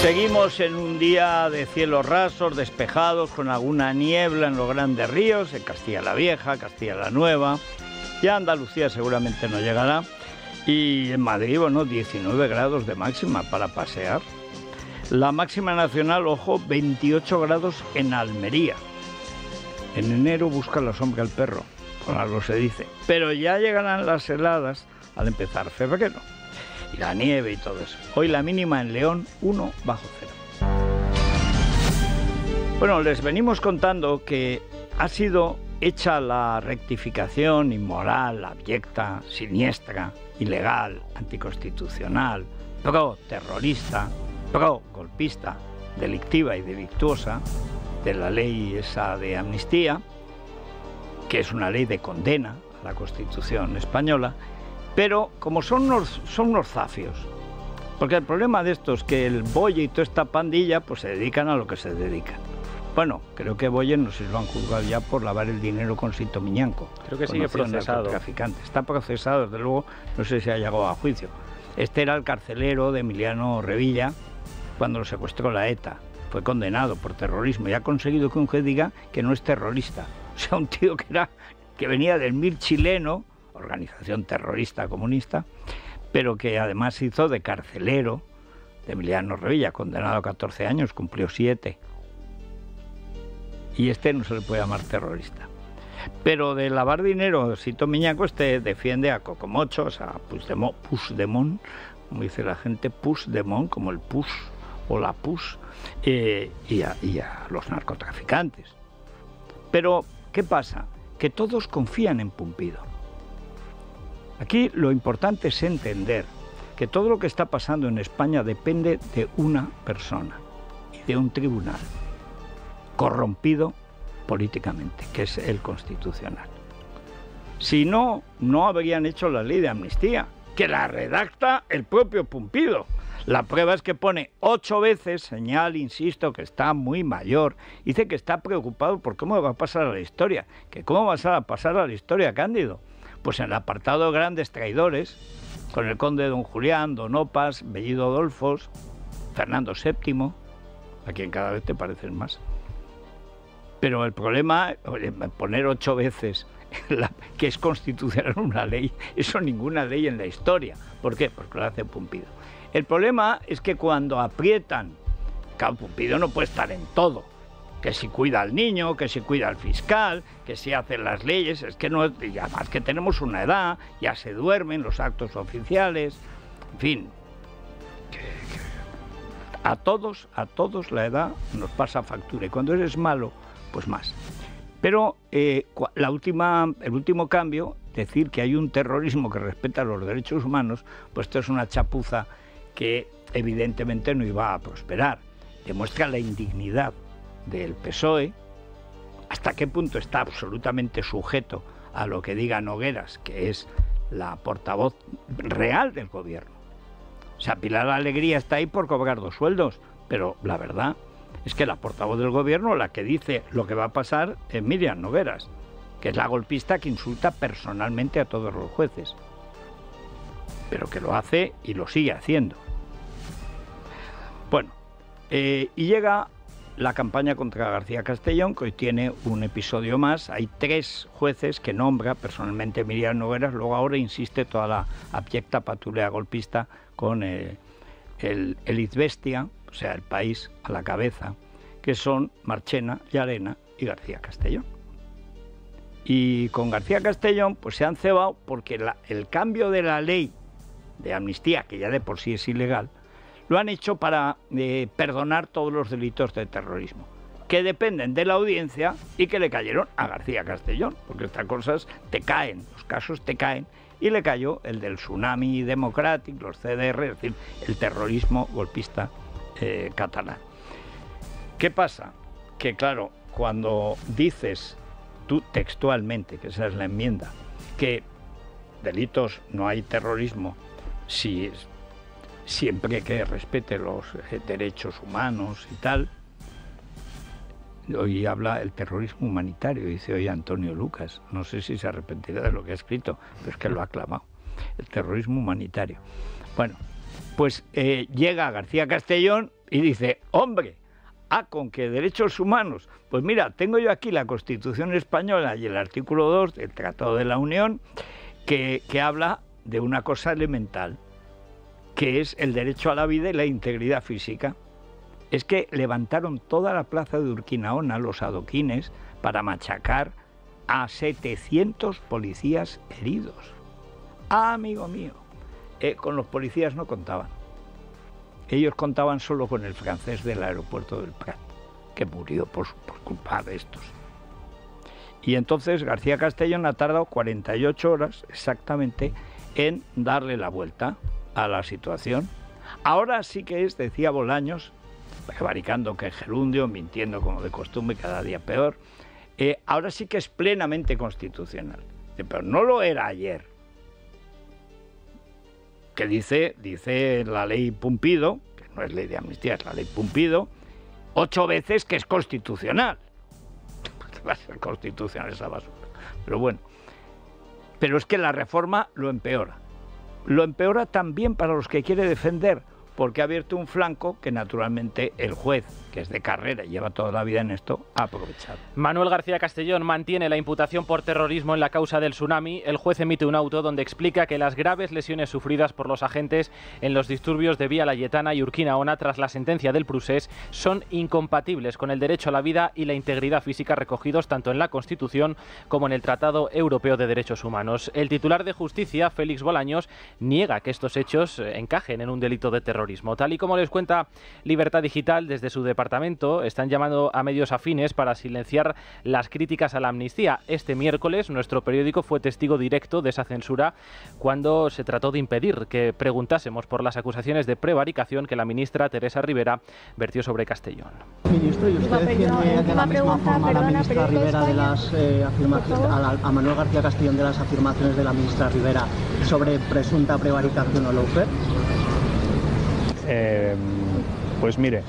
Seguimos en un día de cielos rasos, despejados, con alguna niebla en los grandes ríos, en Castilla la Vieja, Castilla la Nueva, ya Andalucía seguramente no llegará, y en Madrid, bueno, 19 grados de máxima para pasear. La máxima nacional, ojo, 28 grados en Almería. En enero busca la sombra al perro, con algo se dice. Pero ya llegarán las heladas al empezar febrero y la nieve y todo eso. Hoy la mínima en León 1 bajo cero. Bueno, les venimos contando que ha sido hecha la rectificación inmoral, abyecta, siniestra, ilegal, anticonstitucional, pro terrorista, pro golpista, delictiva y delictuosa de la ley esa de amnistía, que es una ley de condena a la Constitución española, pero como son unos, son unos zafios, porque el problema de esto es que el Boye y toda esta pandilla pues se dedican a lo que se dedican. Bueno, creo que Boye no se lo han juzgado ya por lavar el dinero con Sito Miñanco. Creo que sigue procesado. Está procesado, desde luego, no sé si ha llegado a juicio. Este era el carcelero de Emiliano Revilla cuando lo secuestró la ETA. Fue condenado por terrorismo y ha conseguido que un juez diga que no es terrorista. O sea, un tío que, era, que venía del mil chileno, organización terrorista comunista, pero que además hizo de carcelero de Emiliano Revilla, condenado a 14 años, cumplió 7. Y este no se le puede llamar terrorista. Pero de lavar dinero, Sito Miñaco este defiende a Cocomochos, a Pusdemón Pusdemón como dice la gente, Pusdemón como el Pus o la Pus, eh, y, y a los narcotraficantes. Pero, ¿qué pasa? Que todos confían en Pumpido. Aquí lo importante es entender que todo lo que está pasando en España depende de una persona, de un tribunal corrompido políticamente, que es el constitucional. Si no, no habrían hecho la ley de amnistía, que la redacta el propio Pumpido. La prueba es que pone ocho veces, señal, insisto, que está muy mayor. Dice que está preocupado por cómo va a pasar a la historia. Que cómo va a pasar a la historia, Cándido. Pues en el apartado grandes traidores, con el conde don Julián, don Opas, Bellido Adolfos, Fernando VII, a quien cada vez te parecen más. Pero el problema, poner ocho veces que es constitucional una ley, eso ninguna ley en la historia. ¿Por qué? Porque lo hace Pumpido. El problema es que cuando aprietan, Pumpido no puede estar en todo que si cuida al niño, que si cuida al fiscal, que si hacen las leyes, es que no, y además que tenemos una edad, ya se duermen los actos oficiales, en fin. A todos, a todos la edad nos pasa factura y cuando eres malo, pues más. Pero eh, la última, el último cambio, decir que hay un terrorismo que respeta los derechos humanos, pues esto es una chapuza que evidentemente no iba a prosperar. Demuestra la indignidad del PSOE, hasta qué punto está absolutamente sujeto a lo que diga Nogueras, que es la portavoz real del gobierno. O sea, Pilar Alegría está ahí por cobrar dos sueldos, pero la verdad es que la portavoz del gobierno, la que dice lo que va a pasar, es Miriam Nogueras, que es la golpista que insulta personalmente a todos los jueces, pero que lo hace y lo sigue haciendo. Bueno, eh, y llega la campaña contra García Castellón, que hoy tiene un episodio más. Hay tres jueces que nombra personalmente Miriam Nogueras, luego ahora insiste toda la abyecta patulea golpista con eh, el, Izbestia, o sea, el país a la cabeza, que son Marchena, Llarena y García Castellón. Y con García Castellón pues se han cebado porque el cambio de la ley de amnistía, que ya de por sí es ilegal, lo han hecho para eh, perdonar todos los delitos de terrorismo, que dependen de la audiencia y que le cayeron a García Castellón, porque estas cosas te caen, los casos te caen, y le cayó el del tsunami democrático, los CDR, es decir, el terrorismo golpista eh, catalán. ¿Qué pasa? Que claro, cuando dices tú textualmente, que esa es la enmienda, que delitos no hay terrorismo, si siempre que respete los eh, derechos humanos y tal. Hoy habla el terrorismo humanitario, dice hoy Antonio Lucas. No sé si se arrepentirá de lo que ha escrito, pero es que lo ha aclamado. El terrorismo humanitario. Bueno, pues eh, llega García Castellón y dice, hombre, ah, con qué derechos humanos. Pues mira, tengo yo aquí la Constitución española y el artículo 2 del Tratado de la Unión que, que habla de una cosa elemental, que es el derecho a la vida y la integridad física. Es que levantaron toda la plaza de Urquinaona, los adoquines, para machacar a 700 policías heridos. Ah, amigo mío, eh, con los policías no contaban. Ellos contaban solo con el francés del aeropuerto del Prat, que murió por, por culpa de estos. Y entonces García Castellón ha tardado 48 horas exactamente en darle la vuelta a la situación. Ahora sí que es, decía Bolaños, rebaricando que gerundio, mintiendo como de costumbre, cada día peor, eh, ahora sí que es plenamente constitucional. Pero no lo era ayer. Que dice, dice la ley Pumpido, que no es ley de amnistía, es la ley Pumpido, ocho veces que es constitucional. Va a ser constitucional esa basura. Pero bueno. Pero es que la reforma lo empeora. Lo empeora también para los que quiere defender, porque ha abierto un flanco que naturalmente el juez que es de carrera y lleva toda la vida en esto, ha aprovechado. Manuel García Castellón mantiene la imputación por terrorismo en la causa del tsunami. El juez emite un auto donde explica que las graves lesiones sufridas por los agentes en los disturbios de Vía Layetana y Urquinaona tras la sentencia del Prusés son incompatibles con el derecho a la vida y la integridad física recogidos tanto en la Constitución como en el Tratado Europeo de Derechos Humanos. El titular de Justicia, Félix Bolaños, niega que estos hechos encajen en un delito de terrorismo. Tal y como les cuenta Libertad Digital desde su departamento departamento están llamando a medios afines para silenciar las críticas a la amnistía. Este miércoles nuestro periódico fue testigo directo de esa censura cuando se trató de impedir que preguntásemos por las acusaciones de prevaricación que la ministra Teresa Rivera vertió sobre Castellón. Ministro, ¿y usted defiende de la misma forma eh, a la ministra Rivera de las afirmaciones, a, Manuel García Castellón de las afirmaciones de la ministra Rivera sobre presunta prevaricación o lawfare? Eh, pues mire,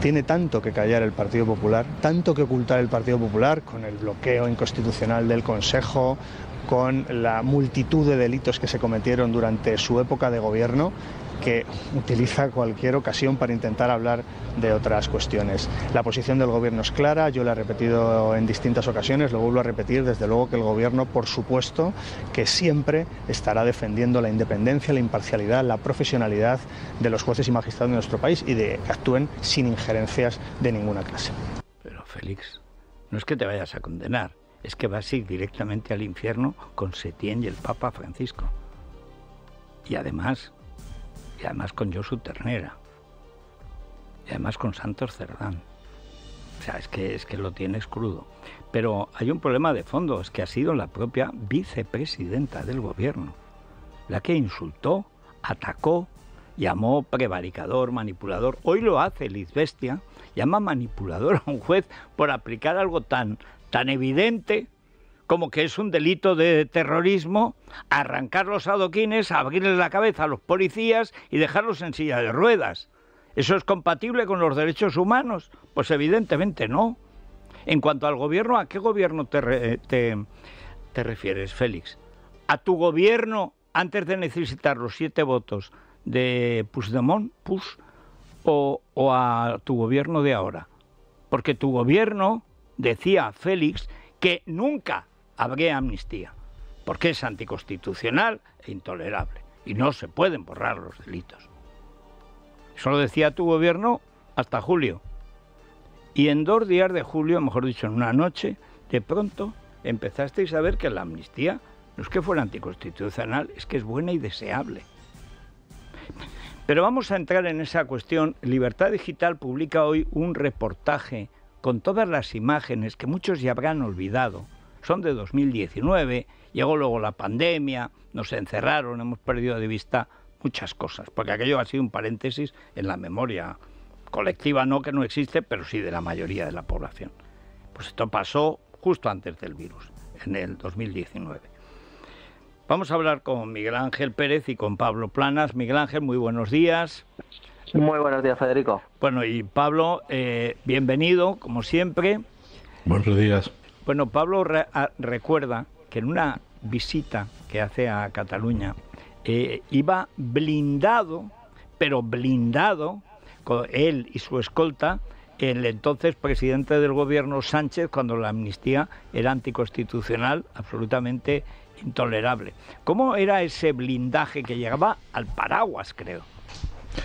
tiene tanto que callar el Partido Popular, tanto que ocultar el Partido Popular con el bloqueo inconstitucional del Consejo, con la multitud de delitos que se cometieron durante su época de gobierno, que utiliza cualquier ocasión para intentar hablar de otras cuestiones. La posición del Gobierno es clara, yo la he repetido en distintas ocasiones, lo vuelvo a repetir, desde luego que el Gobierno, por supuesto, que siempre estará defendiendo la independencia, la imparcialidad, la profesionalidad de los jueces y magistrados de nuestro país y de que actúen sin injerencias de ninguna clase. Pero Félix, no es que te vayas a condenar, es que vas a ir directamente al infierno con Setién y el Papa Francisco. Y además, y además con Josu Ternera, y además con Santos Cerdán. O sea, es que, es que lo tienes crudo. Pero hay un problema de fondo, es que ha sido la propia vicepresidenta del gobierno la que insultó, atacó, llamó prevaricador, manipulador. Hoy lo hace Liz Bestia, llama manipulador a un juez por aplicar algo tan, tan evidente como que es un delito de terrorismo arrancar los adoquines, ...abrirle la cabeza a los policías y dejarlos en silla de ruedas. ¿Eso es compatible con los derechos humanos? Pues evidentemente no. En cuanto al gobierno, ¿a qué gobierno te, refieres, Félix? ¿A tu gobierno antes de necesitar los siete votos de Puigdemont, o, o a tu gobierno de ahora? Porque tu gobierno, decía Félix, que nunca Habría amnistía, porque es anticonstitucional e intolerable, y no se pueden borrar los delitos. Eso lo decía tu gobierno hasta julio. Y en dos días de julio, mejor dicho, en una noche, de pronto empezasteis a ver que la amnistía no es que fuera anticonstitucional, es que es buena y deseable. Pero vamos a entrar en esa cuestión. Libertad Digital publica hoy un reportaje con todas las imágenes que muchos ya habrán olvidado son de 2019, llegó luego la pandemia, nos encerraron, hemos perdido de vista muchas cosas, porque aquello ha sido un paréntesis en la memoria colectiva, no que no existe, pero sí de la mayoría de la población. Pues esto pasó justo antes del virus, en el 2019. Vamos a hablar con Miguel Ángel Pérez y con Pablo Planas. Miguel Ángel, muy buenos días. Muy buenos días, Federico. Bueno, y Pablo, eh, bienvenido, como siempre. Buenos días. Bueno, Pablo ah, recuerda que en una visita que hace a Cataluña eh, iba blindado, pero blindado, con él y su escolta, el entonces presidente del gobierno Sánchez, cuando la amnistía era anticonstitucional, absolutamente intolerable. ¿Cómo era ese blindaje que llegaba al paraguas, creo?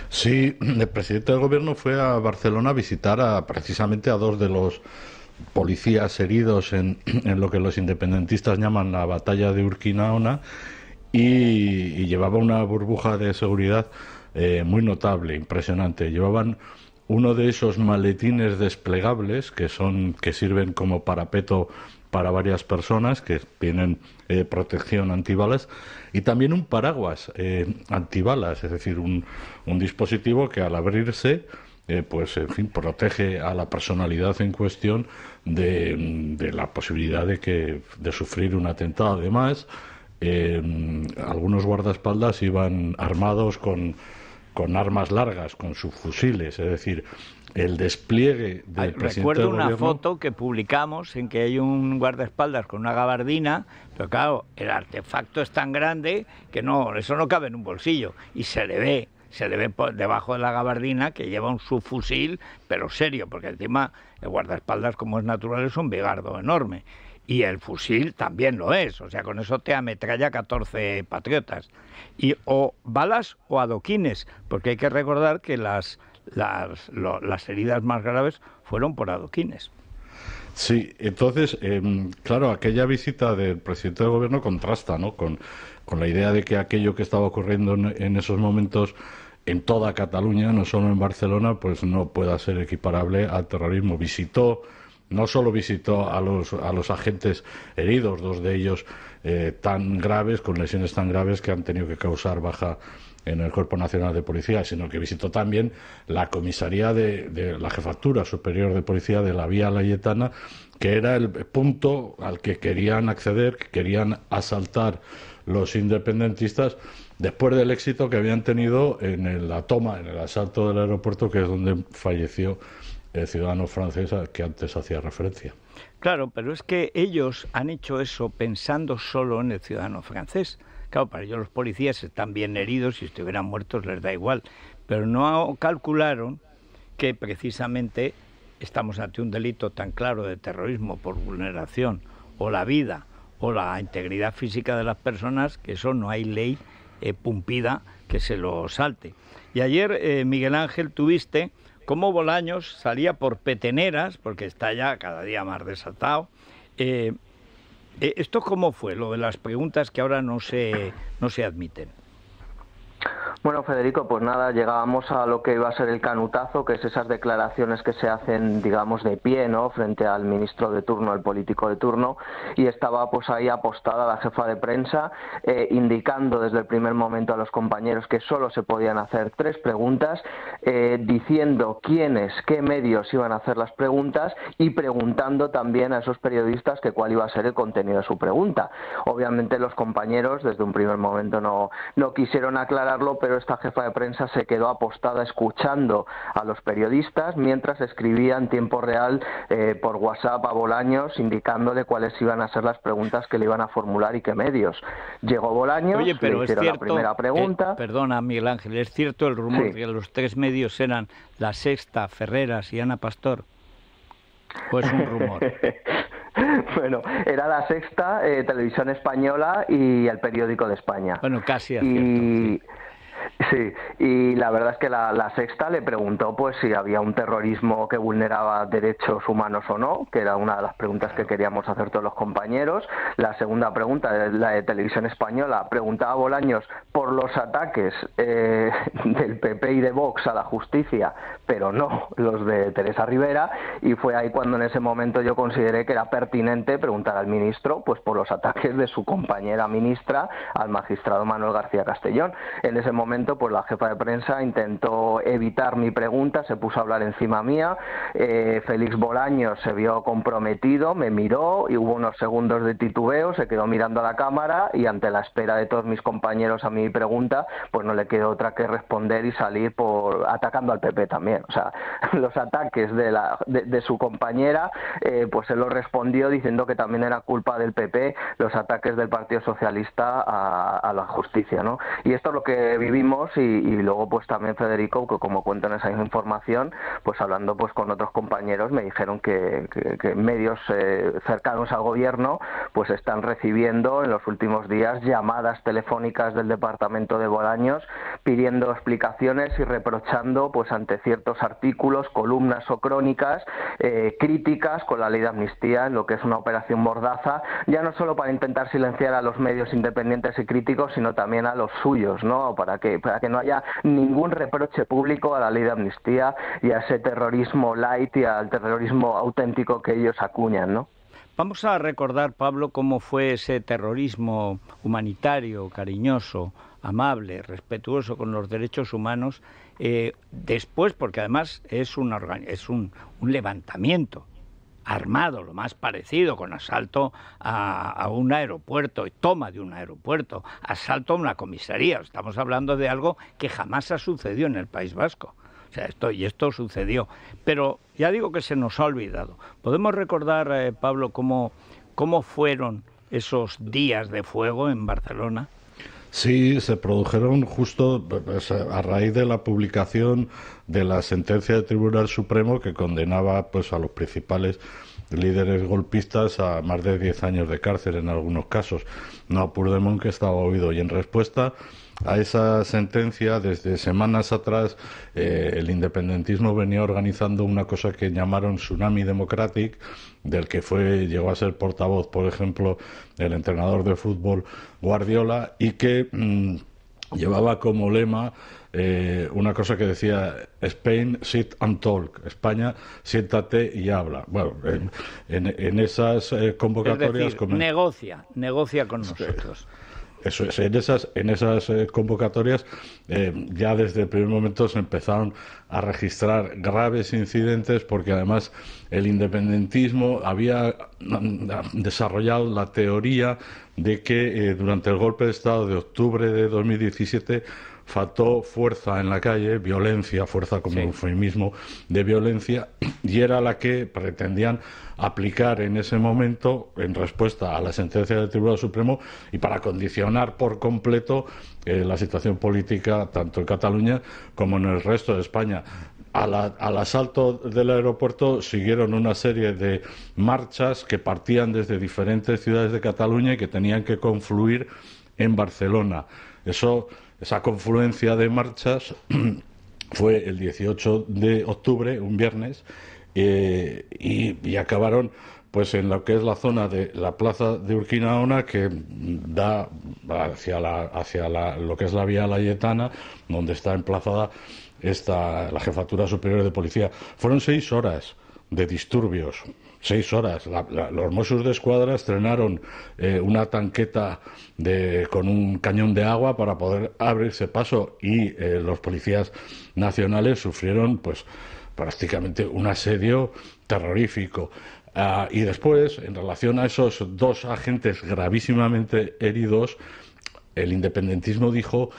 Sí, el presidente del gobierno fue a Barcelona a visitar a, precisamente a dos de los policías heridos en, en lo que los independentistas llaman la batalla de Urquinaona y, llevaba una burbuja de seguridad eh, muy notable, impresionante. Llevaban uno de esos maletines desplegables que son que sirven como parapeto para varias personas que tienen eh, protección antibalas y también un paraguas eh, antibalas, es decir, un dispositivo que al abrirse eh, pues en fin, protege a la personalidad en cuestión de, la posibilidad de, que, de sufrir un atentado. Además, eh, algunos guardaespaldas iban armados con, con armas largas, con sus fusiles, es decir, el despliegue del Recuerdo una foto que publicamos en que hay un guardaespaldas con una gabardina, pero claro, el artefacto es tan grande que no, eso no cabe en un bolsillo y se le ve se le ve debajo de la gabardina que lleva un subfusil, pero serio, porque encima el guardaespaldas, como es natural, es un bigardo enorme. Y el fusil también lo es, o sea, con eso te ametralla 14 patriotas. Y o balas o adoquines, porque hay que recordar que las, las, heridas más graves fueron por adoquines. Sí, entonces, em, claro, aquella visita del presidente del gobierno contrasta ¿no? con, con la idea de que aquello que estaba ocurriendo en esos momentos en toda Cataluña, no solo en Barcelona, pues no pueda ser equiparable al terrorismo. Visitó, no solo visitó a los, a los agentes heridos, dos de ellos eh, tan graves, con lesiones tan graves que han tenido que causar baja en el Cuerpo Nacional de Policía, sino que visitó también la comisaría de, de la Jefatura Superior de Policía de la Vía Layetana, que era el punto al que querían acceder, que querían asaltar los independentistas después del éxito que habían tenido en la toma, en el asalto del aeropuerto, que es donde falleció el ciudadano francés al que antes hacía referencia. Claro, pero es que ellos han hecho eso pensando solo en el ciudadano francés. Claro, para ellos los policías están bien heridos, si estuvieran muertos les da igual, pero no calcularon que precisamente estamos ante un delito tan claro de terrorismo por vulneración o la vida o la integridad física de las personas, que eso no hay ley eh, Pumpida que se lo salte. Y ayer, eh, Miguel Ángel, tuviste cómo Bolaños salía por peteneras, porque está ya cada día más desatado. Eh, ¿Esto cómo fue? Lo de las preguntas que ahora no se, no se admiten. Bueno, Federico, pues nada, llegábamos a lo que iba a ser el canutazo, que es esas declaraciones que se hacen, digamos, de pie, ¿no? Frente al ministro de turno, al político de turno, y estaba pues ahí apostada la jefa de prensa, eh, indicando desde el primer momento a los compañeros que solo se podían hacer tres preguntas, eh, diciendo quiénes, qué medios iban a hacer las preguntas y preguntando también a esos periodistas que cuál iba a ser el contenido de su pregunta. Obviamente los compañeros desde un primer momento no, no quisieron aclararlo, pero esta jefa de prensa se quedó apostada escuchando a los periodistas mientras escribía en tiempo real eh, por WhatsApp a Bolaños indicándole cuáles iban a ser las preguntas que le iban a formular y qué medios. Llegó Bolaños, y le hicieron la primera pregunta. perdona, Miguel Ángel, es cierto el rumor de que los tres medios eran La Sexta, Ferreras y Ana Pastor. Pues un rumor. bueno, era la sexta, eh, Televisión Española y el Periódico de España. Bueno, casi. Es Sí, y la verdad es que la, sexta le preguntó pues si había un terrorismo que vulneraba derechos humanos o no, que era una de las preguntas que queríamos hacer todos los compañeros. La segunda pregunta, eh, la de Televisión Española, preguntaba a Bolaños por los ataques eh, del PP y de Vox a la justicia, pero no los de Teresa Rivera, y fue ahí cuando en ese momento yo consideré que era pertinente preguntar al ministro pues por los ataques de su compañera ministra al magistrado Manuel García Castellón. En ese momento pues la jefa de prensa intentó evitar mi pregunta, se puso a hablar encima mía. Eh, Félix Bolaños se vio comprometido, me miró y hubo unos segundos de titubeo, se quedó mirando a la cámara y ante la espera de todos mis compañeros a mi pregunta, pues no le quedó otra que responder y salir por atacando al PP también. O sea, los ataques de, la, de, su compañera, eh, pues él lo respondió diciendo que también era culpa del PP los ataques del Partido Socialista a, la justicia, ¿no? Y esto es lo que vivimos y, luego pues también Federico, que como cuento en esa información, pues hablando pues con otros compañeros me dijeron que, medios eh, cercanos al gobierno pues están recibiendo en los últimos días llamadas telefónicas del departamento de Bolaños pidiendo explicaciones y reprochando pues ante ciertos artículos, columnas o crónicas eh, críticas con la ley de amnistía en lo que es una operación mordaza, ya no solo para intentar silenciar a los medios independientes y críticos, sino también a los suyos, ¿no? Para que que no haya ningún reproche público a la ley de amnistía y a ese terrorismo light y al terrorismo auténtico que ellos acuñan, ¿no? Vamos a recordar, Pablo, cómo fue ese terrorismo humanitario, cariñoso, amable, respetuoso con los derechos humanos, eh, después, porque además es, es un levantamiento, armado, lo más parecido, con asalto a, un aeropuerto, toma de un aeropuerto, asalto a una comisaría. Estamos hablando de algo que jamás ha sucedido en el País Vasco. O sea, esto, y esto sucedió. Pero ya digo que se nos ha olvidado. ¿Podemos recordar, eh, Pablo, cómo fueron esos días de fuego en Barcelona? Sí, se produjeron justo pues, a raíz de la publicación de la sentencia del Tribunal Supremo que condenaba pues a los principales líderes golpistas a más de 10 años de cárcel en algunos casos, no a Purdemont que estaba oído y en respuesta a esa sentencia, desde semanas atrás eh, el independentismo venía organizando una cosa que llamaron Tsunami Democratic, del que fue llegó a ser portavoz, por ejemplo, el entrenador de fútbol Guardiola, y que mm, llevaba como lema eh, una cosa que decía Spain sit and talk, España siéntate y habla. Bueno, en, esas eh, convocatorias... Es negocia, negocia con nosotros. Eso es, en esas, en esas eh, convocatorias eh, ya desde el primer momento se empezaron a registrar graves incidentes porque además el independentismo había mm, desarrollado la teoría de que eh, durante el golpe de Estado de octubre de 2017 faltó fuerza en la calle, violencia, fuerza como eufemismo de violencia, y era la que pretendían aplicar en ese momento en respuesta a la sentencia del Tribunal Supremo y para condicionar por completo eh, la situación política tanto en Cataluña como en el resto de España. Al, asalto del aeropuerto siguieron una serie de marchas que partían desde diferentes ciudades de Cataluña y que tenían que confluir en Barcelona. esa confluencia de marchas fue el 18 de octubre, un viernes, eh, y, acabaron pues en lo que es la zona de la plaza de Urquinaona que da hacia la hacia lo que es la vía Layetana donde está emplazada esta la jefatura superior de policía fueron seis horas de disturbios seis horas los Mossos de Escuadra estrenaron eh, una tanqueta de, con un cañón de agua para poder abrirse paso y eh, los policías nacionales sufrieron pues prácticamente un asedio terrorífico. Ah, y después, en relación a esos dos agentes gravísimamente heridos, el independentismo dijo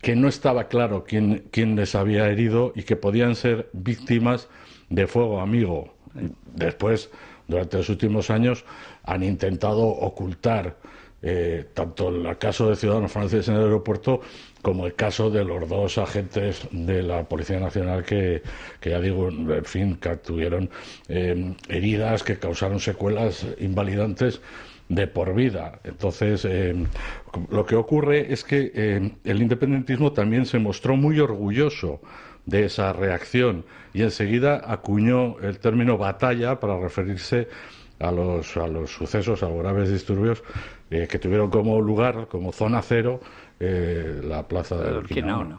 que no estaba claro quién, quién les había herido y que podían ser víctimas de fuego amigo. Después, durante los últimos años, han intentado ocultar eh, tanto el caso de ciudadanos franceses en el aeropuerto como el caso de los dos agentes de la Policía Nacional que, ya digo, en fin, que tuvieron eh, heridas que causaron secuelas invalidantes de por vida. Entonces, eh, lo que ocurre es que eh, el independentismo también se mostró muy orgulloso de esa reacción y enseguida acuñó el término batalla para referirse a los, a los sucesos, a los graves disturbios que tuvieron como lugar, como zona cero, eh, la plaza de Cataluña.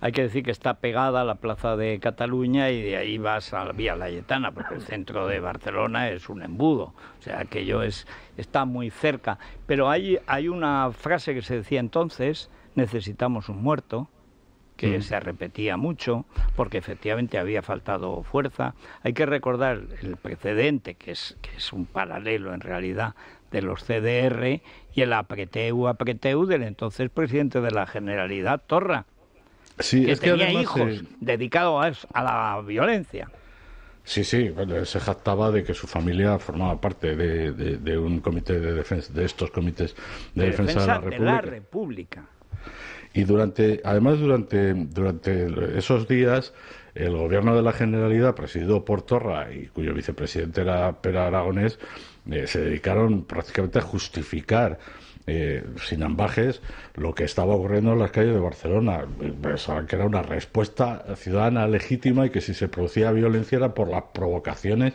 Hay que decir que está pegada a la plaza de Cataluña y de ahí vas a la Vía Layetana, porque el centro de Barcelona es un embudo, o sea, aquello es, está muy cerca. Pero hay, hay una frase que se decía entonces, necesitamos un muerto, que mm. se repetía mucho, porque efectivamente había faltado fuerza. Hay que recordar el precedente, que es, que es un paralelo en realidad, de los CDR y el apreteu apreteu del entonces presidente de la Generalidad Torra. Sí, que es tenía que hijos eh, dedicados a la violencia. Sí, sí, se jactaba de que su familia formaba parte de, un comité de defensa, de estos comités de, defensa, de la República. La República. Y durante, además durante, durante esos días, el gobierno de la Generalidad, presidido por Torra y cuyo vicepresidente era Pera Aragonés, eh, se dedicaron prácticamente a justificar eh, sin ambajes lo que estaba ocurriendo en las calles de Barcelona. Eh, que era una respuesta ciudadana legítima y que si se producía violencia era por las provocaciones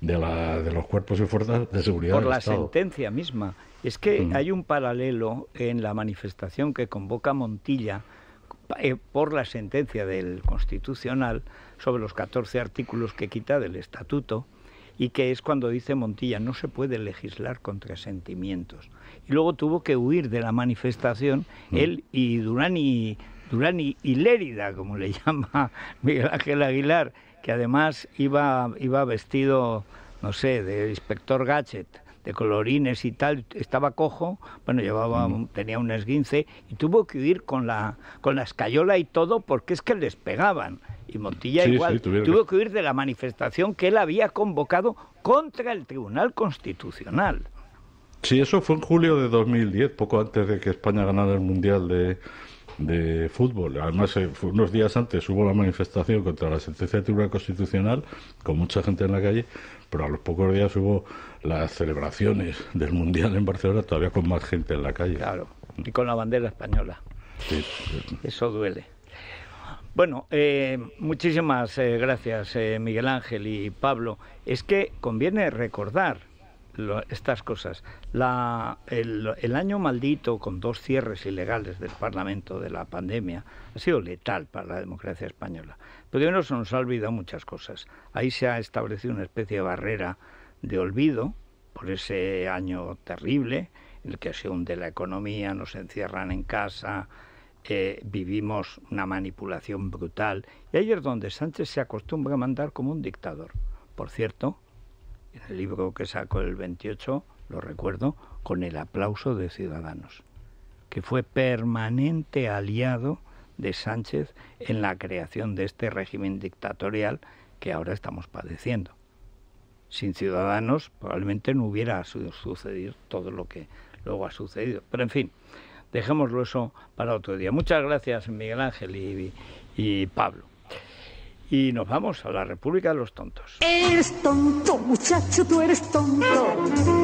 de, la, de los cuerpos y fuerzas de seguridad. Por la sentencia misma. Es que mm. hay un paralelo en la manifestación que convoca Montilla eh, por la sentencia del Constitucional sobre los 14 artículos que quita del Estatuto y que es cuando dice Montilla, no se puede legislar contra sentimientos. Y luego tuvo que huir de la manifestación mm. él y Durán y, Lérida, como le llama Miguel Ángel Aguilar, que además iba, iba vestido, no sé, de inspector Gadget de colorines y tal, estaba cojo, bueno, llevaba, tenía un esguince y tuvo que huir con la, con la escayola y todo porque es que les pegaban. Y Montilla igual, tuvo que... huir de la manifestación que él había convocado contra el Tribunal Constitucional. Sí, eso fue en julio de 2010, poco antes de que España ganara el Mundial de, de fútbol. Además, eh, unos días antes hubo la manifestación contra la sentencia del Tribunal Constitucional, con mucha gente en la calle, pero a los pocos días hubo las celebraciones del Mundial en Barcelona todavía con más gente en la calle. Claro, y con la bandera española. Eso duele. Bueno, eh, muchísimas eh, gracias eh, Miguel Ángel y Pablo. Es que conviene recordar estas cosas. La, el, el, año maldito con dos cierres ilegales del Parlamento de la pandemia ha sido letal para la democracia española. ...pero Primero se nos ha olvidado muchas cosas. Ahí se ha establecido una especie de barrera de olvido por ese año terrible en el que se hunde la economía, nos encierran en casa, eh, vivimos una manipulación brutal. Y ahí es donde Sánchez se acostumbra a mandar como un dictador. Por cierto, en el libro que sacó el 28, lo recuerdo, con el aplauso de Ciudadanos, que fue permanente aliado de Sánchez en la creación de este régimen dictatorial que ahora estamos padeciendo sin ciudadanos probablemente no hubiera sucedido todo lo que luego ha sucedido. Pero en fin, dejémoslo eso para otro día. Muchas gracias Miguel Ángel y, Pablo. Y nos vamos a la República de los Tontos. Eres tonto, muchacho, tú eres tonto.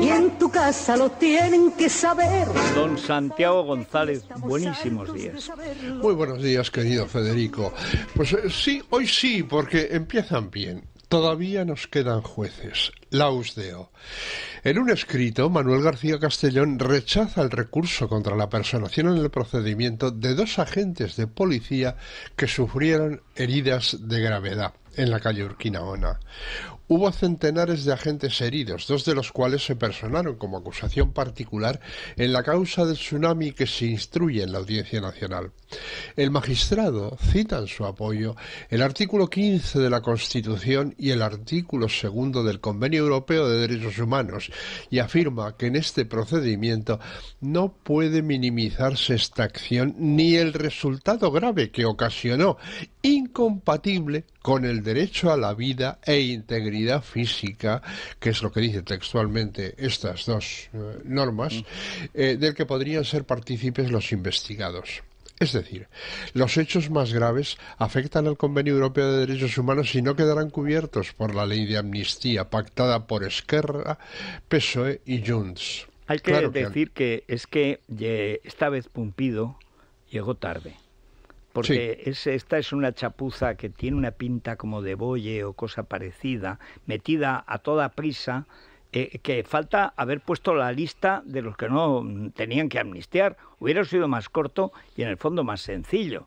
Y en tu casa lo tienen que saber. Don Santiago González, buenísimos días. Muy buenos días, querido Federico. Pues eh, sí, hoy sí, porque empiezan bien. Todavía nos quedan jueces. Lausdeo. En un escrito, Manuel García Castellón rechaza el recurso contra la personación en el procedimiento de dos agentes de policía que sufrieron heridas de gravedad en la calle Urquinaona. Hubo centenares de agentes heridos, dos de los cuales se personaron como acusación particular en la causa del tsunami que se instruye en la Audiencia Nacional. El magistrado cita en su apoyo el artículo 15 de la Constitución y el artículo segundo del Convenio Europeo de Derechos Humanos y afirma que en este procedimiento no puede minimizarse esta acción ni el resultado grave que ocasionó, incompatible con el derecho a la vida e integridad física, que es lo que dice textualmente estas dos eh, normas, eh, del que podrían ser partícipes los investigados. Es decir, los hechos más graves afectan al Convenio Europeo de Derechos Humanos y no quedarán cubiertos por la ley de amnistía pactada por Esquerra, PSOE y Junts. Hay que decir que es que esta vez Pumpido llegó tarde porque esta es una chapuza que tiene una pinta como de bolle o cosa parecida, metida a toda prisa, eh, que falta haber puesto la lista de los que no tenían que amnistiar. Hubiera sido más corto y en el fondo más sencillo,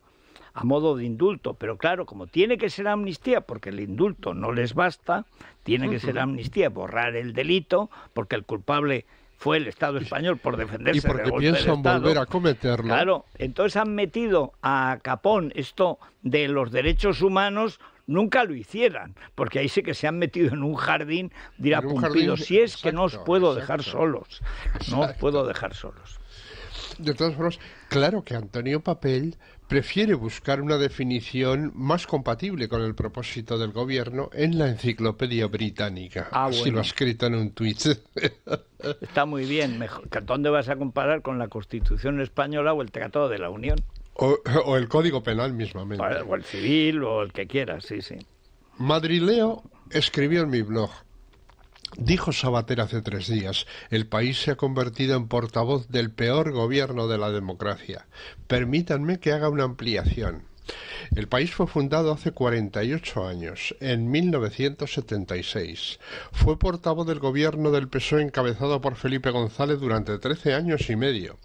a modo de indulto. Pero claro, como tiene que ser amnistía, porque el indulto no les basta, tiene que ser amnistía, borrar el delito, porque el culpable fue el Estado español por defenderse. Y porque piensan volver a cometerlo. Claro, entonces han metido a Capón esto de los derechos humanos nunca lo hicieran, porque ahí sí que se han metido en un jardín, dirá un si es que no os puedo dejar solos, no os puedo dejar solos. De todas formas, claro que Antonio Papel prefiere buscar una definición más compatible con el propósito del gobierno en la enciclopedia británica. Ah, si lo ha escrito en un tuit. Está muy bien. ¿Dónde vas a comparar con la Constitución española o el Tratado de la Unión? O, el Código Penal mismamente. O el civil o el que quieras, sí, sí. Madrileo escribió en mi blog. Dijo Sabater hace tres días, el país se ha convertido en portavoz del peor gobierno de la democracia. Permítanme que haga una ampliación. El país fue fundado hace 48 años, en 1976. Fue portavoz del gobierno del PSOE encabezado por Felipe González durante 13 años y medio.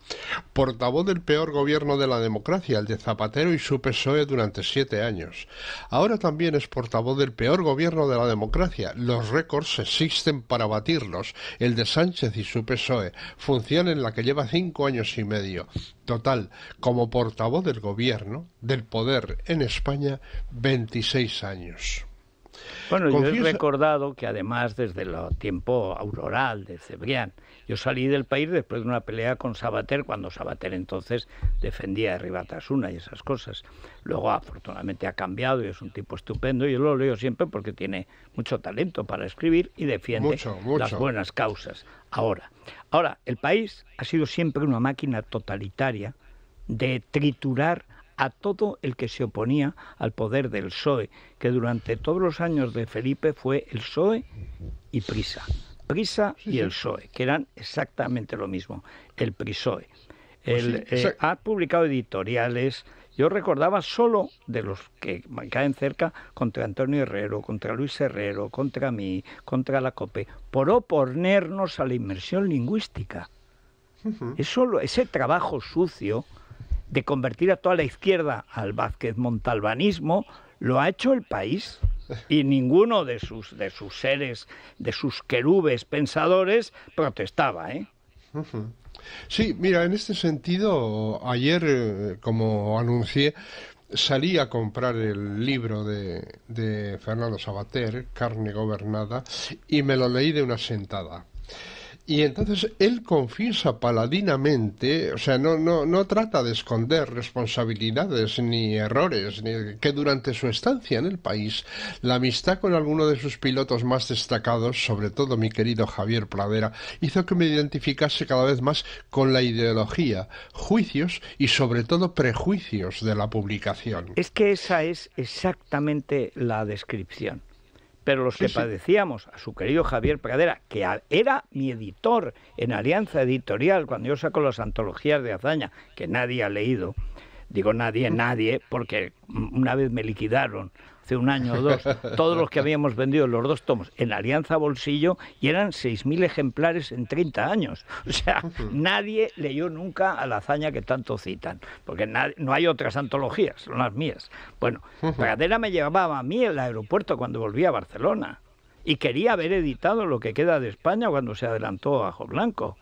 Portavoz del peor gobierno de la democracia, el de Zapatero y su PSOE durante 7 años. Ahora también es portavoz del peor gobierno de la democracia. Los récords existen para batirlos. El de Sánchez y su PSOE, función en la que lleva 5 años y medio. Total, como portavoz del gobierno, del poder en España 26 años. Bueno, yo he recordado que además desde el tiempo auroral de Cebrián, yo salí del país después de una pelea con Sabater, cuando Sabater entonces defendía a Ribatasuna y esas cosas. Luego, afortunadamente, ha cambiado y es un tipo estupendo. Yo lo leo siempre porque tiene mucho talento para escribir y defiende las buenas causas. Ahora, ahora, el país ha sido siempre una máquina totalitaria de triturar a todo el que se oponía al poder del PSOE, que durante todos los años de Felipe fue el PSOE y Prisa. Prisa y el PSOE, que eran exactamente lo mismo, el PRISOE. Pues eh, ha publicado editoriales, yo recordaba solo de los que caen cerca contra Antonio Herrero, contra Luis Herrero, contra mí, contra la COPE, por oponernos a la inmersión lingüística. es solo ese trabajo sucio de convertir a toda la izquierda al Vázquez Montalbanismo, lo ha hecho el país. Y ninguno de sus, de sus seres, de sus querubes pensadores, protestaba. ¿eh? Sí, mira, en este sentido, ayer, eh, como anuncié, salí a comprar el libro de, de Fernando Sabater, Carne Gobernada, y me lo leí de una sentada. Y entonces él confiesa paladinamente, o sea, no, no, no trata de esconder responsabilidades ni errores, ni que durante su estancia en el país, la amistad con alguno de sus pilotos más destacados, sobre todo mi querido Javier Pradera, hizo que me identificase cada vez más con la ideología, juicios y sobre todo prejuicios de la publicación. Es que esa es exactamente la descripción. Pero los que padecíamos a su querido Javier Pradera, que era mi editor en Alianza Editorial cuando yo saco las antologías de hazaña, que nadie ha leído, digo nadie, nadie, porque una vez me liquidaron hace un año o dos, todos los que habíamos vendido los dos tomos en Alianza Bolsillo y eran 6.000 ejemplares en 30 años. O sea, nadie leyó nunca a la hazaña que tanto citan, porque no hay otras antologías, son las mías. Bueno, uh me llevaba a mí al aeropuerto cuando volví a Barcelona y quería haber editado lo que queda de España cuando se adelantó a Blanco.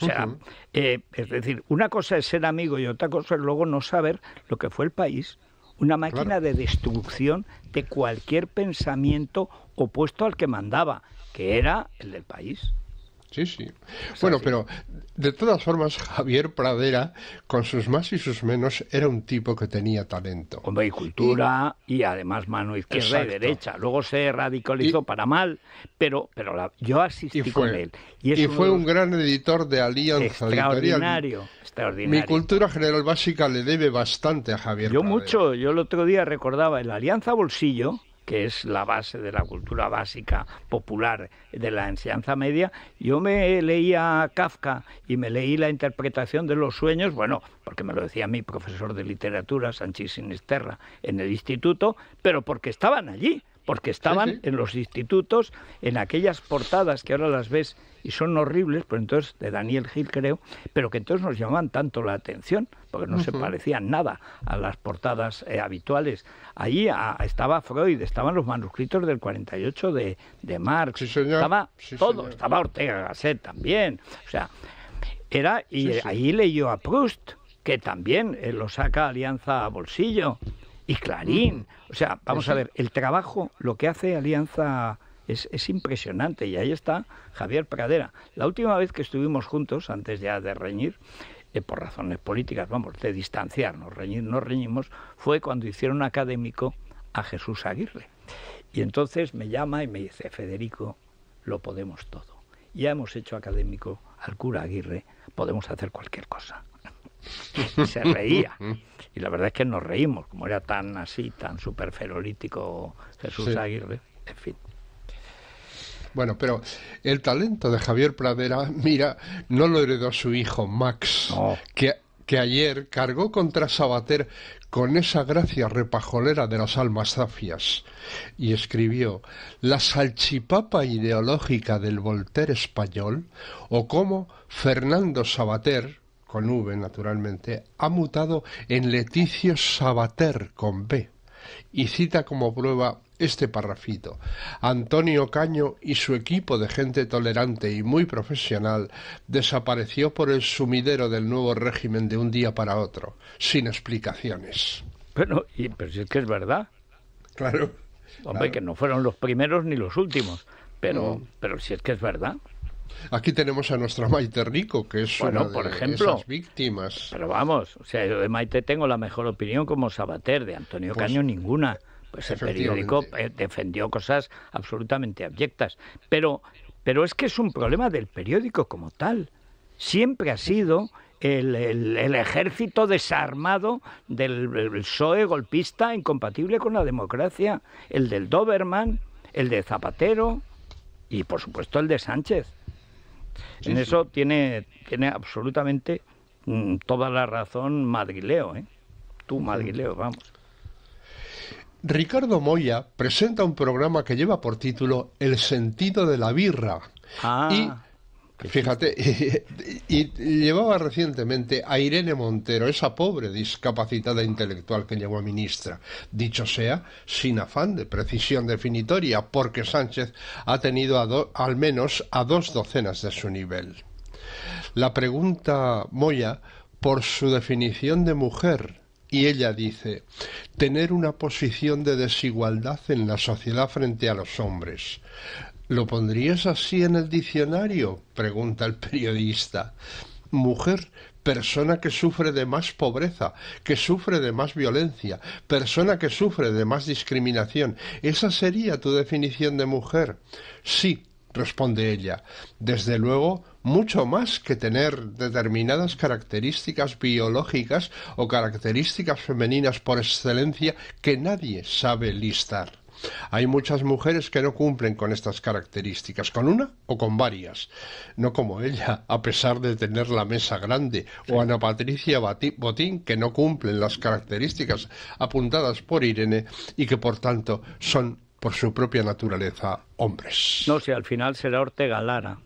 O sea, eh, es decir, una cosa es ser amigo y otra cosa es luego no saber lo que fue el país una máquina de destrucción de cualquier pensamiento opuesto al que mandaba, que era el del país. Sí, sí. bueno, pero de todas formas, Javier Pradera, con sus más y sus menos, era un tipo que tenía talento. Con y cultura, y, además mano izquierda y derecha. Luego se radicalizó para mal, pero, pero la, yo asistí con él. Y, fue un gran editor de Alianza Extraordinario. Extraordinario. Mi cultura general básica le debe bastante a Javier. Yo mucho, yo el otro día recordaba el Alianza Bolsillo, que es la base de la cultura básica popular de la enseñanza media, yo me leía Kafka y me leí la interpretación de los sueños, bueno, porque me lo decía mi profesor de literatura, Sanchis Sinisterra, en el instituto, pero porque estaban allí porque estaban en los institutos, en aquellas portadas que ahora las ves y son horribles, pues entonces de Daniel Gil creo, pero que entonces nos llamaban tanto la atención, porque no se parecían nada a las portadas eh, habituales. Allí ah, estaba Freud, estaban los manuscritos del 48 de, de Marx, estaba todo, estaba Ortega Gasset también, o sea, era y eh, ahí leyó a Proust que también eh, lo saca Alianza a Bolsillo y Clarín. O sea, vamos a ver, el trabajo, lo que hace Alianza es, impresionante. Y ahí está Javier Pradera. La última vez que estuvimos juntos, antes ya de reñir, eh, por razones políticas, vamos, de distanciarnos, reñir, no reñimos, fue cuando hicieron académico a Jesús Aguirre. Y entonces me llama y me dice, Federico, lo podemos todo. Ya hemos hecho académico al cura Aguirre, podemos hacer cualquier cosa. se reía. Y la verdad es que nos reímos, como era tan así, tan superferolítico Jesús Aguirre, en fin. Bueno, pero el talento de Javier Pradera, mira, no lo heredó su hijo Max, que, que ayer cargó contra Sabater con esa gracia repajolera de las almas zafias y escribió La salchipapa ideológica del Voltaire español o como Fernando Sabater con V naturalmente, ha mutado en Leticio Sabater con B y cita como prueba este parrafito. Antonio Caño y su equipo de gente tolerante y muy profesional desapareció por el sumidero del nuevo régimen de un día para otro, sin explicaciones. Bueno, pero si es que es verdad. Claro. Hombre, que no fueron los primeros ni los últimos, pero, pero si es que es verdad. Aquí tenemos a nuestra Maite Rico, que es una de por ejemplo, víctimas. Pero vamos, o sea, yo de Maite tengo la mejor opinión como Sabater, de Antonio pues, Caño ninguna. Pues el periódico eh, defendió cosas absolutamente abyectas. Pero, pero es que es un problema del periódico como tal. Siempre ha sido el, el, ejército desarmado del PSOE golpista incompatible con la democracia, el del Doberman, el de Zapatero y por supuesto el de Sánchez en eso tiene, tiene absolutamente mm, toda la razón Madrileo, ¿eh? Tú, Madrileo, vamos. Ricardo Moya presenta un programa que lleva por título El sentido de la birra. Ah. Fíjate, y, llevaba recientemente a Irene Montero, esa pobre discapacitada intelectual que llevó a ministra, dicho sea, sin afán de precisión definitoria, porque Sánchez ha tenido al menos a dos docenas de su nivel. La pregunta Moya por su definición de mujer, y ella dice, tener una posición de desigualdad en la sociedad frente a los hombres. ¿Lo pondrías así en el diccionario? pregunta el periodista. Mujer, persona que sufre de más pobreza, que sufre de más violencia, persona que sufre de más discriminación. ¿Esa sería tu definición de mujer? Sí, responde ella. Desde luego, mucho más que tener determinadas características biológicas o características femeninas por excelencia que nadie sabe listar. Hay muchas mujeres que no cumplen con estas características, con una o con varias. No como ella, a pesar de tener la mesa grande, o Ana Patricia Botín, que no cumplen las características apuntadas por Irene y que por tanto son por su propia naturaleza hombres. No, si al final será Ortega Lara.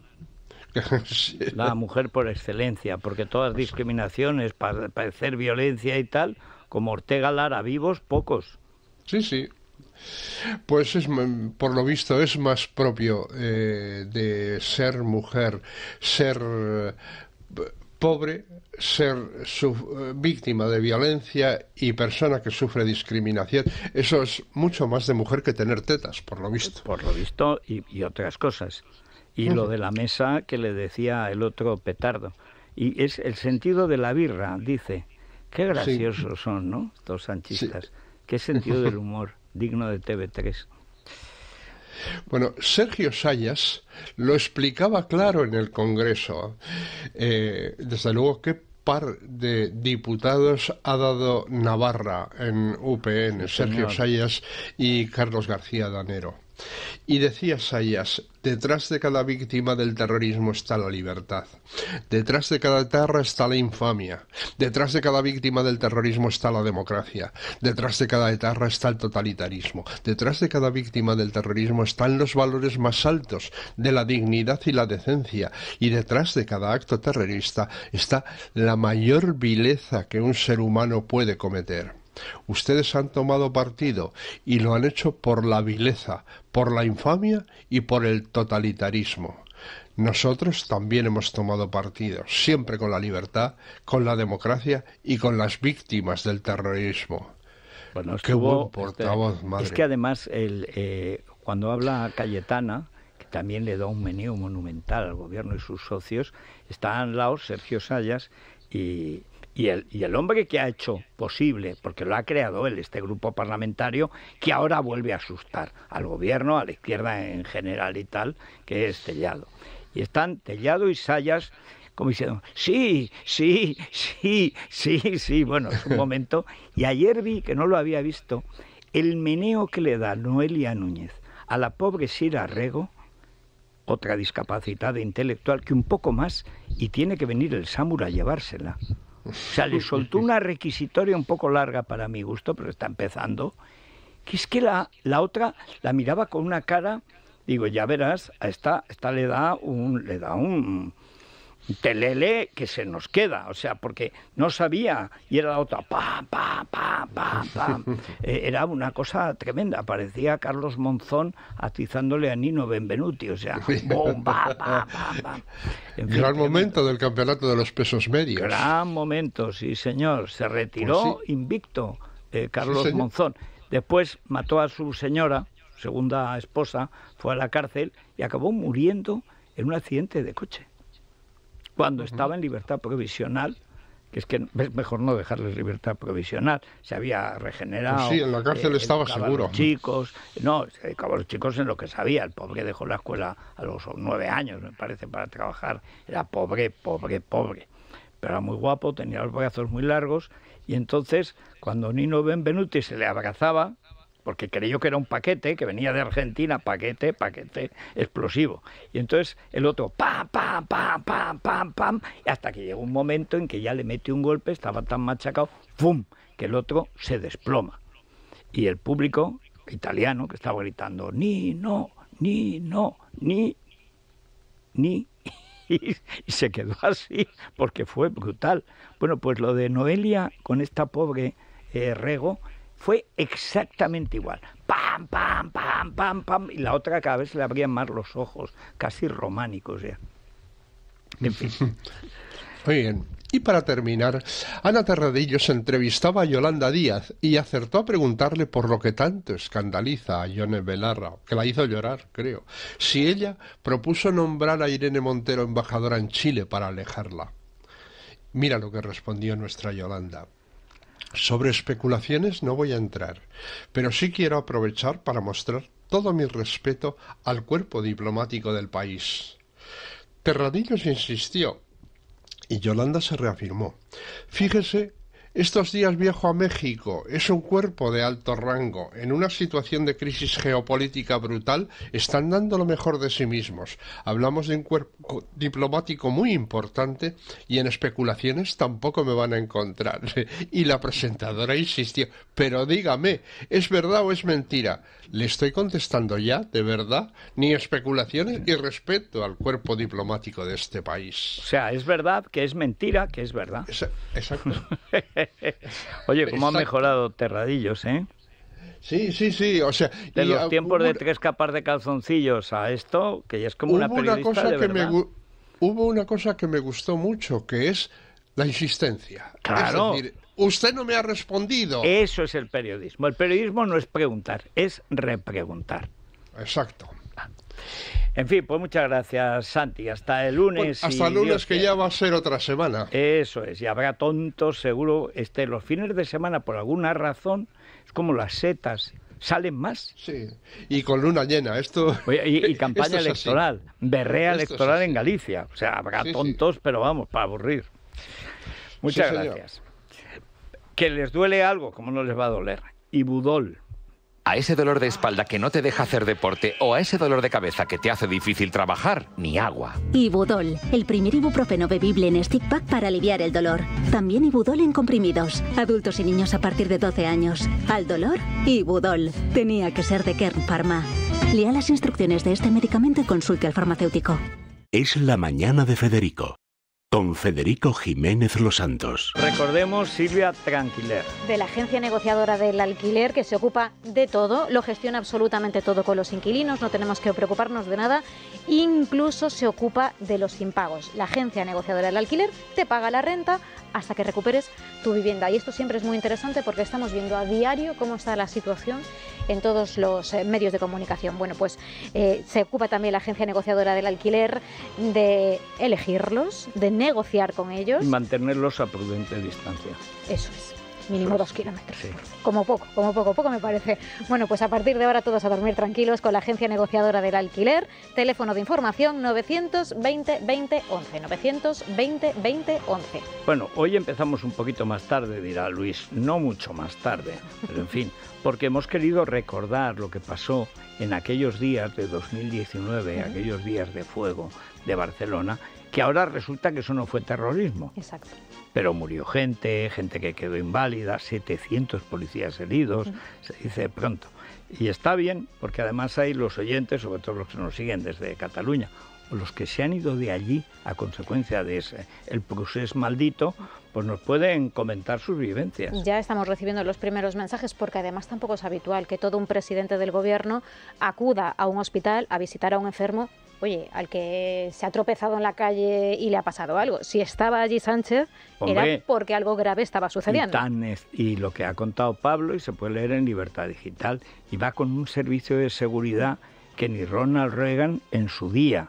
La mujer por excelencia, porque todas discriminaciones, para parecer violencia y tal, como Ortega Lara, vivos pocos. Sí, sí, pues por lo visto es más propio eh, de ser mujer, ser eh, pobre, ser eh, víctima de violencia y persona que sufre discriminación. Eso es mucho más de mujer que tener tetas, por lo visto. Por lo visto y, otras cosas. Y lo de la mesa que le decía el otro petardo. Y es el sentido de la birra, dice. Qué graciosos son, ¿no? Dos anchistas, Qué sentido del humor digno de TV3. Bueno, Sergio Sayas lo explicaba claro en el Congreso. Eh, desde luego, qué par de diputados ha dado Navarra en UPN, Sergio Sayas y Carlos García Danero. Y decía Sayas, detrás de cada víctima del terrorismo está la libertad, detrás de cada etarra está la infamia, detrás de cada víctima del terrorismo está la democracia, detrás de cada etarra está el totalitarismo, detrás de cada víctima del terrorismo están los valores más altos de la dignidad y la decencia, y detrás de cada acto terrorista está la mayor vileza que un ser humano puede cometer. Ustedes han tomado partido y lo han hecho por la vileza, por la infamia y por el totalitarismo. Nosotros también hemos tomado partido, siempre con la libertad, con la democracia y con las víctimas del terrorismo. Bueno, Qué buen este, portavoz, madre. Es que además, el, eh, cuando habla Cayetana, que también le da un menú monumental al gobierno y sus socios, están al lado Sergio Sayas y, y el, hombre que ha hecho posible, porque lo ha creado él, este grupo parlamentario, que ahora vuelve a asustar al gobierno, a la izquierda en general y tal, que es Tellado. Y están Tellado y Sayas como diciendo, sí, sí, sí, sí, sí, bueno, es un momento. Y ayer vi, que no lo había visto, el meneo que le da Noelia Núñez a la pobre Sira Rego, otra discapacitada intelectual, que un poco más, y tiene que venir el Samur a llevársela. O sea, le soltó una requisitoria un poco larga para mi gusto, pero está empezando. Que es que la, la otra la miraba con una cara, digo, ya verás, a esta, esta le da un, le da un, telele que se nos queda, o sea, porque no sabía y era la otra, pa, eh, era una cosa tremenda, parecía Carlos Monzón atizándole a Nino Benvenuti, o sea, bom, gran eh, momento del campeonato de los pesos medios. Gran momento, sí señor, se pues retiró invicto eh, Carlos Monzón. Después mató a su señora, segunda esposa, fue a la cárcel y acabó muriendo en un accidente de coche cuando estaba en libertad provisional, que es que es mejor no dejarle libertad provisional, se había regenerado. Pues sí, en la eh, cárcel estaba seguro. chicos, no, se los chicos en lo que sabía, el pobre dejó la escuela a los nueve años, me parece, para trabajar, era pobre, pobre, pobre, pero era muy guapo, tenía los brazos muy largos, y entonces cuando Nino Benvenuti se le abrazaba, porque creyó que era un paquete, que venía de Argentina, paquete, paquete, explosivo. Y entonces el otro, pam, pam, pam, pam, pam, pam, hasta que llegó un momento en que ya le mete un golpe, estaba tan machacado, ¡fum!, que el otro se desploma. Y el público italiano, que estaba gritando, ni, no, ni, no, ni, ni, y se quedó así, porque fue brutal. Bueno, pues lo de Noelia con esta pobre eh, Rego, fue exactamente igual. Pam, pam, pam, pam, pam. Y la otra cada vez le abrían más los ojos, casi románicos ya. En fin. Muy bien. Y para terminar, Ana se entrevistaba a Yolanda Díaz y acertó a preguntarle por lo que tanto escandaliza a Yone Belarra, que la hizo llorar, creo, si ella propuso nombrar a Irene Montero embajadora en Chile para alejarla. Mira lo que respondió nuestra Yolanda. Sobre especulaciones no voy a entrar, pero sí quiero aprovechar para mostrar todo mi respeto al cuerpo diplomático del país. Terradillos insistió y Yolanda se reafirmó. Fíjese estos días viajo a México. Es un cuerpo de alto rango. En una situación de crisis geopolítica brutal, están dando lo mejor de sí mismos. Hablamos de un cuerpo diplomático muy importante y en especulaciones tampoco me van a encontrar. Y la presentadora insistió, pero dígame, ¿es verdad o es mentira? Le estoy contestando ya, de verdad, ni especulaciones ni respeto al cuerpo diplomático de este país. O sea, es verdad que es mentira, que es verdad. Exacto. Oye, ¿cómo ha mejorado Terradillos, eh? Sí, sí, sí, o sea... De los tiempos de tres capas de calzoncillos a esto, que ya es como una periodista cosa que hubo una cosa que me gustó mucho, que es la insistencia. Claro. usted no me ha respondido. Eso es el periodismo. El periodismo no es preguntar, es repreguntar. Exacto. En fin, pues muchas gracias, Santi. Hasta el lunes. Pues, hasta el lunes, que ya va a ser otra semana. Eso es, y habrá tontos, seguro. Este, los fines de semana, por alguna razón, es como las setas. ¿Salen más? Sí, y con luna llena, esto... y, campaña electoral, berrea electoral en Galicia. O sea, habrá tontos, pero vamos, para aburrir. Muchas gracias. Que les duele algo, como no les va a doler. Y Budol a ese dolor de espalda que no te deja hacer deporte o a ese dolor de cabeza que te hace difícil trabajar, ni agua. Ibudol, el primer ibuprofeno bebible en stick pack para aliviar el dolor. También Ibudol en comprimidos, adultos y niños a partir de 12 años. Al dolor, Ibudol. Tenía que ser de Kern Pharma. Lea las instrucciones de este medicamento y consulte al farmacéutico. Es la mañana de Federico. Con Federico Jiménez Los Santos. Recordemos Silvia Tranquiler. De la agencia negociadora del alquiler que se ocupa de todo, lo gestiona absolutamente todo con los inquilinos, no tenemos que preocuparnos de nada, incluso se ocupa de los impagos. La agencia negociadora del alquiler te paga la renta hasta que recuperes tu vivienda. Y esto siempre es muy interesante porque estamos viendo a diario cómo está la situación en todos los eh, medios de comunicación. Bueno, pues eh, se ocupa también la agencia negociadora del alquiler de elegirlos, de negociar con ellos. mantenerlos a prudente distancia. Eso es mínimo dos kilómetros. Como poco, como poco, poco me parece. Bueno, pues a partir de ahora todos a dormir tranquilos con la agencia negociadora del alquiler. Teléfono de información 920 20 11. 920 20 11. Bueno, hoy empezamos un poquito más tarde, dirá Luis, no mucho más tarde, pero en fin, porque hemos querido recordar lo que pasó en aquellos días de 2019, aquellos días de fuego de Barcelona, que ahora resulta que eso no fue terrorismo. Exacto pero murió gente, gente que quedó inválida, 700 policías heridos, se dice pronto. Y está bien, porque además hay los oyentes, sobre todo los que nos siguen desde Cataluña, o los que se han ido de allí a consecuencia de ese, el procés maldito, pues nos pueden comentar sus vivencias. Ya estamos recibiendo los primeros mensajes porque además tampoco es habitual que todo un presidente del gobierno acuda a un hospital a visitar a un enfermo oye, al que se ha tropezado en la calle y le ha pasado algo. Si estaba allí Sánchez, era porque algo grave estaba sucediendo. Y, lo que ha contado Pablo, y se puede leer en Libertad Digital, y va con un servicio de seguridad que ni Ronald Reagan en su día.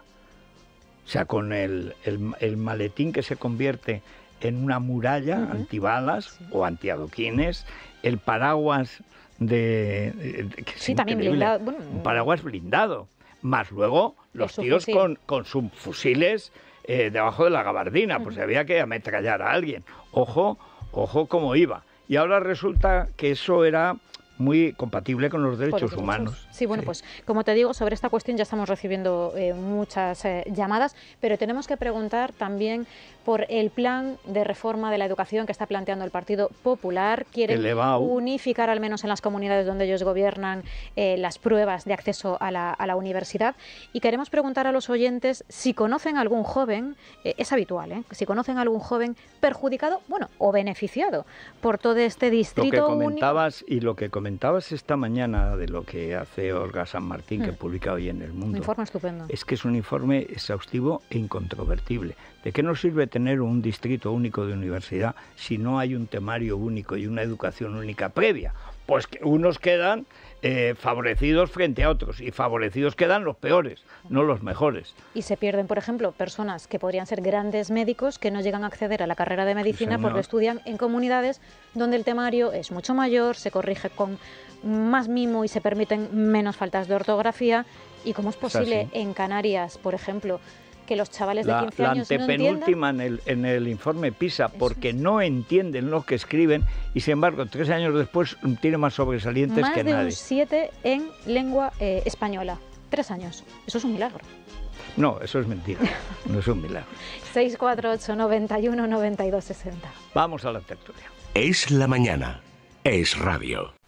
O sea, con el, el, maletín que se convierte en una muralla antibalas o antiadoquines, el paraguas de... sí, también blindado. un paraguas blindado más luego los tíos con, con sus fusiles eh, debajo de la gabardina, pues había que ametrallar a alguien. Ojo, ojo cómo iba. Y ahora resulta que eso era muy compatible con los derechos humanos. Sí, bueno, pues como te digo, sobre esta cuestión ya estamos recibiendo eh, muchas eh, llamadas, pero tenemos que preguntar también por el plan de reforma de la educación que está planteando el Partido Popular. Quiere unificar, al menos en las comunidades donde ellos gobiernan, eh, las pruebas de acceso a la, universidad. Y queremos preguntar a los oyentes si conocen algún joven, es habitual, si conocen algún joven perjudicado, bueno, o beneficiado por todo este distrito. Lo que comentabas y lo que comentabas esta mañana de lo que hace Olga San Martín, que mm. publica hoy en El Mundo. Un informe estupendo. Es que es un informe exhaustivo e incontrovertible. ¿De qué nos sirve tener un distrito único de universidad si no hay un temario único y una educación única previa? Pues que unos quedan eh, favorecidos frente a otros y favorecidos quedan los peores, no los mejores. Y se pierden, por ejemplo, personas que podrían ser grandes médicos que no llegan a acceder a la carrera de medicina porque estudian en comunidades donde el temario es mucho mayor, se corrige con más mimo y se permiten menos faltas de ortografía. ¿Y cómo es posible en Canarias, por ejemplo, que los chavales de 15 la, años la antepenúltima En, el, en el informe PISA, porque no entienden lo que escriben y sin embargo tres años después tiene más sobresalientes que nadie. Más de 7 en lengua eh, española. Tres años. Eso es un milagro. No, eso es mentira. No es un milagro. 648 91 60. Vamos a la tertulia. Es la mañana. Es radio.